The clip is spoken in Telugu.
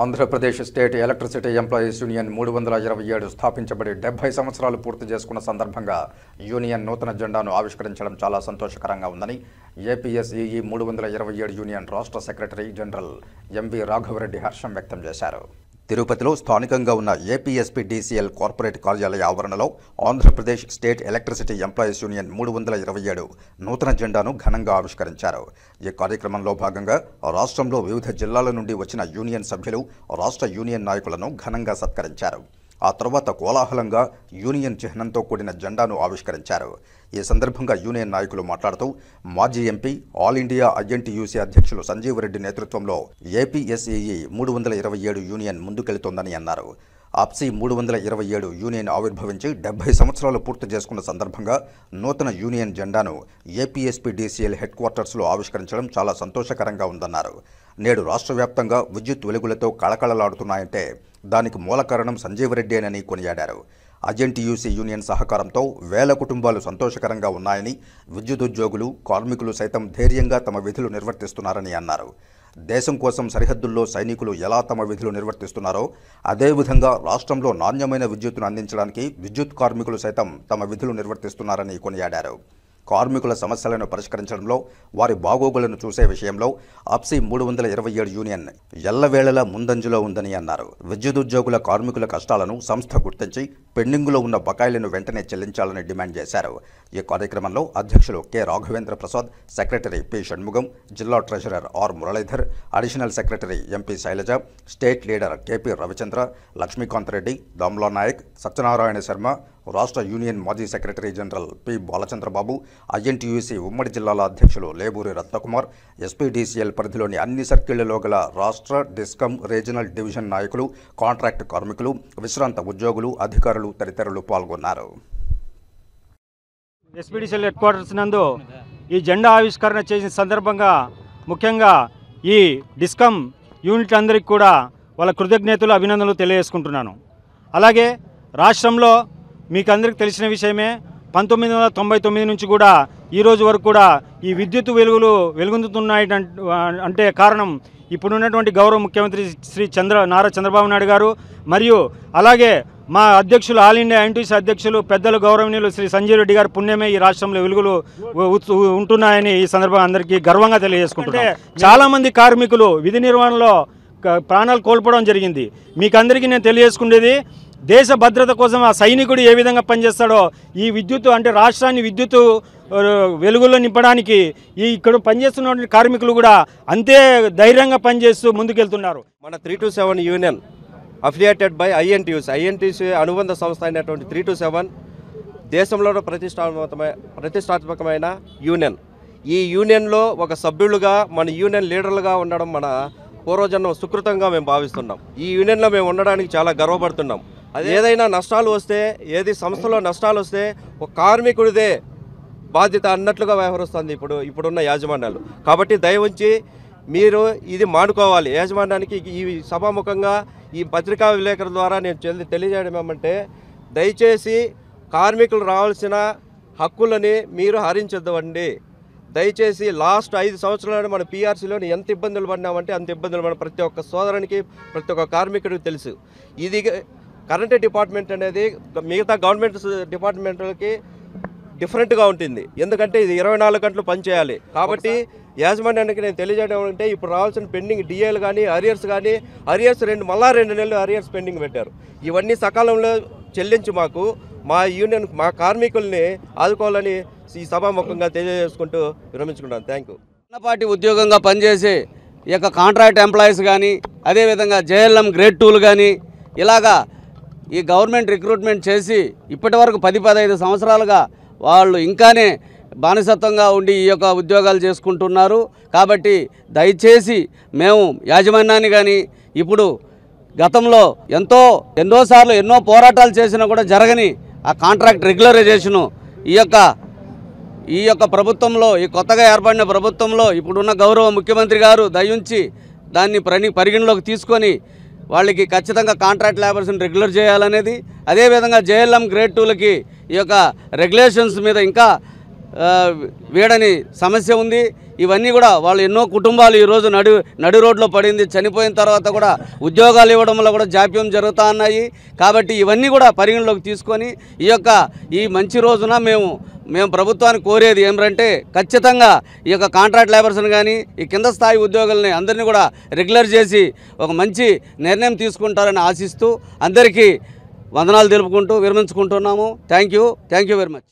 Andhra Pradesh state electricity employees union మూడు వందల ఇరవై ఏడు స్థాపించబడి డెబ్బై సంవత్సరాలు పూర్తి చేసుకున్న సందర్భంగా యూనియన్ నూతన జెండాను ఆవిష్కరించడం చాలా సంతోషకరంగా ఉందని ఏపీఎస్ఈఈ మూడు వందల ఇరవై ఏడు యూనియన్ రాష్ట్ర సెక్రటరీ జనరల్ ఎంవి రాఘవరెడ్డి హర్షం వ్యక్తం చేశారు తిరుపతిలో స్థానికంగా ఉన్న ఏపీఎస్పీ డీసీఎల్ కార్పొరేట్ కార్యాలయ ఆవరణలో Andhra Pradesh state electricity employees union మూడు వందల ఇరవై ఏడు నూతన జెండాను ఘనంగా ఆవిష్కరించారు ఈ కార్యక్రమంలో భాగంగా రాష్ట్రంలో వివిధ జిల్లాల నుండి వచ్చిన యూనియన్ సభ్యులు రాష్ట్ర యూనియన్ నాయకులను ఘనంగా సత్కరించారు ఆ తర్వాత కోలాహలంగా యూనియన్ చిహ్నంతో కూడిన జెండాను ఆవిష్కరించారు ఈ సందర్భంగా యూనియన్ నాయకులు మాట్లాడుతూ మాజీ ఎంపీ ఆల్ ఇండియా ఐఎన్టీయూసీ అధ్యక్షులు సంజీవ్ రెడ్డి నేతృత్వంలో ఏపీఎస్ఈఈ మూడు వందల ఇరవై ఏడు యూనియన్ ముందుకెళ్తోందని అన్నారు ఆప్సి మూడు వందల ఇరవై ఏడు యూనియన్ ఆవిర్భవించి డెబ్బై సంవత్సరాలు పూర్తి చేసుకున్న సందర్భంగా నూతన యూనియన్ జెండాను ఏపీఎస్పీడీసీఎల్ హెడ్ క్వార్టర్స్లో ఆవిష్కరించడం చాలా సంతోషకరంగా ఉందన్నారు నేడు రాష్ట్ర వ్యాప్తంగా విద్యుత్ వెలుగులతో కళకళలాడుతున్నాయంటే దానికి మూల కారణం అని కొనియాడారు అజెంటీయూసీ యూనియన్ సహకారంతో వేల కుటుంబాలు సంతోషకరంగా ఉన్నాయని విద్యుత్ ఉద్యోగులు కార్మికులు సైతం ధైర్యంగా తమ విధులు నిర్వర్తిస్తున్నారని అన్నారు దేశం కోసం సరిహద్దుల్లో సైనికులు ఎలా తమ విధులు నిర్వర్తిస్తున్నారో అదేవిధంగా రాష్ట్రంలో నాణ్యమైన విద్యుత్తును అందించడానికి విద్యుత్ కార్మికులు సైతం తమ విధులు నిర్వర్తిస్తున్నారని కొనియాడారు కార్మికుల సమస్యలను పరిష్కరించడంలో వారి బాగోగులను చూసే విషయంలో అప్సి మూడు వందల ఇరవై ఏడు యూనియన్ ఎల్లవేళలా ముందంజలో ఉందని అన్నారు విద్యుత్ ఉద్యోగుల కార్మికుల కష్టాలను సంస్థ గుర్తించి పెండింగులో ఉన్న బకాయిలను వెంటనే చెల్లించాలని డిమాండ్ చేశారు ఈ కార్యక్రమంలో అధ్యక్షులు K Raghavendra Prasad secretary P Shanmugam జిల్లా treasurer R Muralidhar additional secretary MP Sailaja state leader KP Ravichandra Lakshmikant Reddy Damla Naik Satyanarayana Sharma రాష్ట్ర యూనియన్ మాజీ secretary general P Balachandrababu INTUC ఉమ్మడి జిల్లాల అధ్యక్షులు లేబూరి రత్నకుమార్ ఎస్పీడీసీఎల్ పరిధిలోని అన్ని సర్కిళ్లలో గల రాష్ట్ర డిస్కమ్ రీజనల్ డివిజన్ నాయకులు కాంట్రాక్ట్ కార్మికులు విశ్రాంత ఉద్యోగులు అధికారులు తదితరులు పాల్గొన్నారు ఎస్పీడీసీఎల్ హెడ్ క్వార్టర్స్ నందు ఈ జెండా ఆవిష్కరణ చేసిన సందర్భంగా ముఖ్యంగా ఈ డిస్కమ్ యూనిట్ అందరికీ కూడా వాళ్ళ కృతజ్ఞతలు అభినందనలు తెలియజేసుకుంటున్నాను అలాగే రాష్ట్రంలో మీకు అందరికీ తెలిసిన విషయమే పంతొమ్మిది వందల తొంభై తొమ్మిది నుంచి కూడా ఈ రోజు వరకు కూడా ఈ విద్యుత్ వెలుగులు వెలుగొందుతున్నాయి అంటే కారణం ఇప్పుడున్నటువంటి గౌరవ ముఖ్యమంత్రి శ్రీ చంద్ర నారా చంద్రబాబు నాయుడు గారు మరియు అలాగే మా అధ్యక్షులు ఆల్ ఇండియా ఎన్టీసీ అధ్యక్షులు పెద్దలు గౌరవనీయులు శ్రీ సంజయ్ రెడ్డి గారు పుణ్యమే ఈ రాష్ట్రంలో వెలుగులు ఉంటున్నాయని ఈ సందర్భంగా అందరికీ గర్వంగా తెలియజేసుకుంటే చాలామంది కార్మికులు విధి నిర్వహణలో ప్రాణాలు కోల్పోవడం జరిగింది మీకు అందరికీ నేను తెలియజేసుకునేది దేశ భద్రత కోసం ఆ సైనికుడు ఏ విధంగా పనిచేస్తాడో ఈ విద్యుత్ అంటే రాష్ట్రాన్ని విద్యుత్ వెలుగులో నింపడానికి ఈ ఇక్కడ పనిచేస్తున్నటువంటి కార్మికులు కూడా అంతే ధైర్యంగా పనిచేస్తూ ముందుకెళ్తున్నారు మన three two seven union affiliated by INTUC INTUC అనుబంధ సంస్థ అయినటువంటి త్రీ టు సెవెన్ దేశంలో ప్రతిష్టాత్మకమైన ప్రతిష్టాత్మకమైన యూనియన్ ఈ యూనియన్లో ఒక సభ్యులుగా మన యూనియన్ లీడర్లుగా ఉండడం మన పూర్వజన్మ సుకృతంగా మేము భావిస్తున్నాం ఈ యూనియన్లో మేము ఉండడానికి చాలా గర్వపడుతున్నాం ఏదైనా నష్టాలు వస్తే ఏది సంస్థలో నష్టాలు వస్తే ఒక కార్మికుడిదే బాధ్యత అన్నట్లుగా వ్యవహరిస్తుంది ఇప్పుడు ఇప్పుడున్న యాజమాన్యాలు కాబట్టి దయవుంచి మీరు ఇది మానుకోవాలి యాజమాన్యానికి ఈ సభాముఖంగా ఈ పత్రికా విలేకరుల ద్వారా నేను తెలియజేయడం ఏమంటే దయచేసి కార్మికులు రావాల్సిన హక్కులని మీరు అండి దయచేసి లాస్ట్ ఐదు సంవత్సరాలు మన పీఆర్సీలోని ఎంత ఇబ్బందులు పడినామంటే అంత ఇబ్బందులు మన ప్రతి ఒక్క సోదరునికి ప్రతి ఒక్క కార్మికుడికి తెలుసు ఇది కరెంట్ డిపార్ట్మెంట్ అనేది మిగతా గవర్నమెంట్ డిపార్ట్మెంట్లకి డిఫరెంట్గా ఉంటుంది ఎందుకంటే ఇది ఇరవై నాలుగు గంటలు పనిచేయాలి కాబట్టి యాజమాన్యానికి నేను తెలియజేయడం అంటే ఇప్పుడు రావాల్సిన పెండింగ్ డిఏలు కానీ అరియర్స్ కానీ అరియర్స్ రెండు మళ్ళా రెండు నెలలు అరియర్స్ పెండింగ్ పెట్టారు ఇవన్నీ సకాలంలో చెల్లించి మాకు మా యూనియన్ మా కార్మికుల్ని ఆదుకోవాలని ఈ సభాముఖంగా తెలియజేసుకుంటూ విరమించుకుంటాను థ్యాంక్ యూ పార్టీ ఉద్యోగంగా పనిచేసే ఈ యొక్క కాంట్రాక్ట్ ఎంప్లాయీస్ కానీ అదేవిధంగా జేఎల్ఎం గ్రేడ్ టూలు కానీ ఇలాగా ఈ గవర్నమెంట్ రిక్రూట్మెంట్ చేసి ఇప్పటి వరకు పది పదహైదు సంవత్సరాలుగా వాళ్ళు ఇంకానే బానిసత్వంగా ఉండి ఈ యొక్క ఉద్యోగాలు చేసుకుంటున్నారు కాబట్టి దయచేసి మేము యాజమాన్యాన్ని కానీ ఇప్పుడు గతంలో ఎంతో ఎన్నోసార్లు ఎన్నో పోరాటాలు చేసినా కూడా జరగని ఆ కాంట్రాక్ట్ రెగ్యులరైజేషను ఈ యొక్క ఈ యొక్క ప్రభుత్వంలో ఈ కొత్తగా ఏర్పడిన ప్రభుత్వంలో ఇప్పుడున్న గౌరవ ముఖ్యమంత్రి గారు దయించి దాన్ని పరిగణలోకి తీసుకొని వాళ్ళకి ఖచ్చితంగా కాంట్రాక్ట్ లేబర్స్ని రెగ్యులర్ చేయాలనేది అదేవిధంగా జేఎల్ఎం గ్రేడ్ టూలకి ఈ యొక్క రెగ్యులేషన్స్ మీద ఇంకా వీడని సమస్య ఉంది ఇవన్నీ కూడా వాళ్ళు ఎన్నో కుటుంబాలు ఈరోజు నడి నడి రోడ్లో పడింది చనిపోయిన తర్వాత కూడా ఉద్యోగాలు ఇవ్వడంలో కూడా జాప్యం జరుగుతూ ఉన్నాయి కాబట్టి ఇవన్నీ కూడా పరిగణలోకి తీసుకొని ఈ యొక్క ఈ మంచి రోజున మేము మేము ప్రభుత్వాన్ని కోరేది ఏమిటంటే ఖచ్చితంగా ఈ యొక్క కాంట్రాక్ట్ లేబర్స్ని కానీ ఈ కింద స్థాయి ఉద్యోగుల్ని అందరినీ కూడా రెగ్యులర్ చేసి ఒక మంచి నిర్ణయం తీసుకుంటారని ఆశిస్తూ అందరికీ వందనాలు తెలుపుకుంటూ విరమించుకుంటున్నాము thank you thank you very much